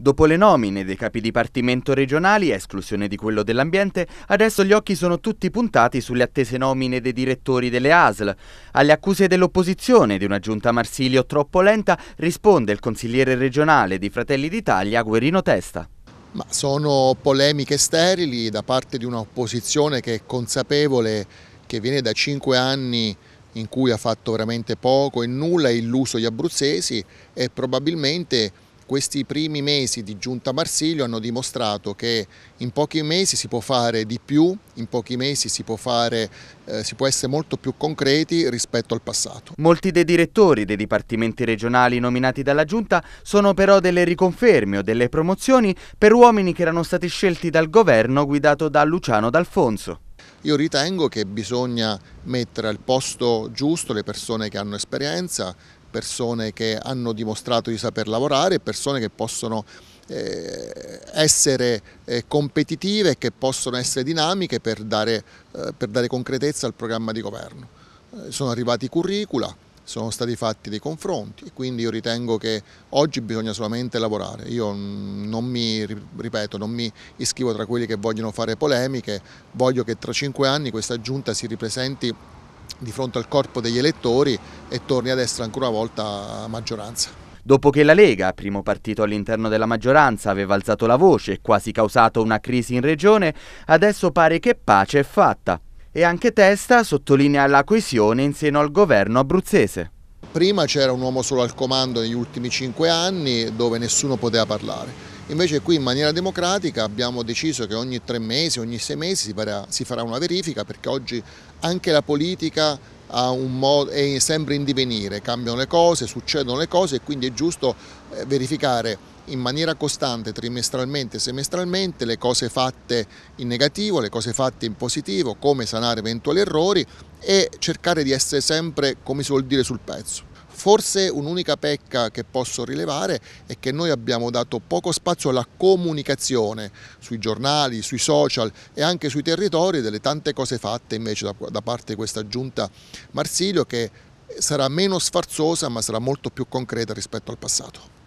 Dopo le nomine dei capi dipartimento regionali, a esclusione di quello dell'ambiente, adesso gli occhi sono tutti puntati sulle attese nomine dei direttori delle ASL. Alle accuse dell'opposizione di una giunta Marsilio troppo lenta risponde il consigliere regionale di Fratelli d'Italia Guerino Testa. Ma sono polemiche sterili da parte di un'opposizione che è consapevole che viene da cinque anni in cui ha fatto veramente poco e nulla, illuso gli abruzzesi e probabilmente questi primi mesi di giunta Marsilio hanno dimostrato che in pochi mesi si può fare di più, in pochi mesi si può, fare, eh, si può essere molto più concreti rispetto al passato. Molti dei direttori dei dipartimenti regionali nominati dalla giunta sono però delle riconferme o delle promozioni per uomini che erano stati scelti dal governo guidato da Luciano D'Alfonso. Io ritengo che bisogna mettere al posto giusto le persone che hanno esperienza, persone che hanno dimostrato di saper lavorare, persone che possono eh, essere eh, competitive e che possono essere dinamiche per dare, eh, per dare concretezza al programma di governo. Sono arrivati i curricula, sono stati fatti dei confronti e quindi io ritengo che oggi bisogna solamente lavorare. Io non mi, ripeto, non mi iscrivo tra quelli che vogliono fare polemiche, voglio che tra cinque anni questa giunta si ripresenti di fronte al corpo degli elettori e torni a destra ancora una volta maggioranza. Dopo che la Lega, primo partito all'interno della maggioranza, aveva alzato la voce e quasi causato una crisi in regione, adesso pare che pace è fatta. E anche Testa sottolinea la coesione in seno al governo abruzzese. Prima c'era un uomo solo al comando negli ultimi cinque anni dove nessuno poteva parlare Invece qui in maniera democratica abbiamo deciso che ogni tre mesi, ogni sei mesi si farà, si farà una verifica perché oggi anche la politica modo, è sempre in divenire, cambiano le cose, succedono le cose e quindi è giusto eh, verificare in maniera costante, trimestralmente, semestralmente, le cose fatte in negativo, le cose fatte in positivo, come sanare eventuali errori e cercare di essere sempre, come si vuol dire, sul pezzo. Forse un'unica pecca che posso rilevare è che noi abbiamo dato poco spazio alla comunicazione sui giornali, sui social e anche sui territori delle tante cose fatte invece da, da parte di questa giunta Marsilio che sarà meno sfarzosa ma sarà molto più concreta rispetto al passato.